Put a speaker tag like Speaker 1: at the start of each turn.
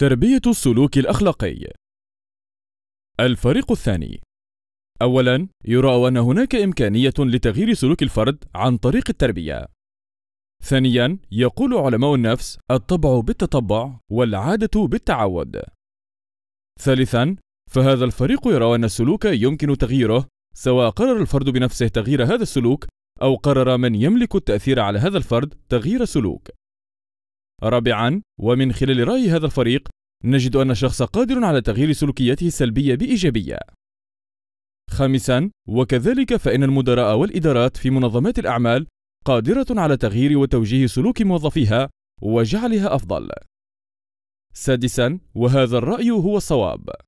Speaker 1: تربية السلوك الأخلاقي الفريق الثاني أولاً يرى أن هناك
Speaker 2: إمكانية لتغيير سلوك الفرد عن طريق التربية ثانياً يقول علماء النفس الطبع بالتطبع والعادة بالتعود ثالثاً فهذا الفريق يرى أن السلوك يمكن تغييره سواء قرر الفرد بنفسه تغيير هذا السلوك أو قرر من يملك التأثير على هذا الفرد تغيير سلوك رابعا ومن خلال رأي هذا الفريق نجد أن الشخص قادر على تغيير سلوكياته السلبية بإيجابية خامسا وكذلك فإن المدراء والإدارات في منظمات الأعمال قادرة على تغيير وتوجيه سلوك موظفيها
Speaker 1: وجعلها أفضل سادسا وهذا الرأي هو الصواب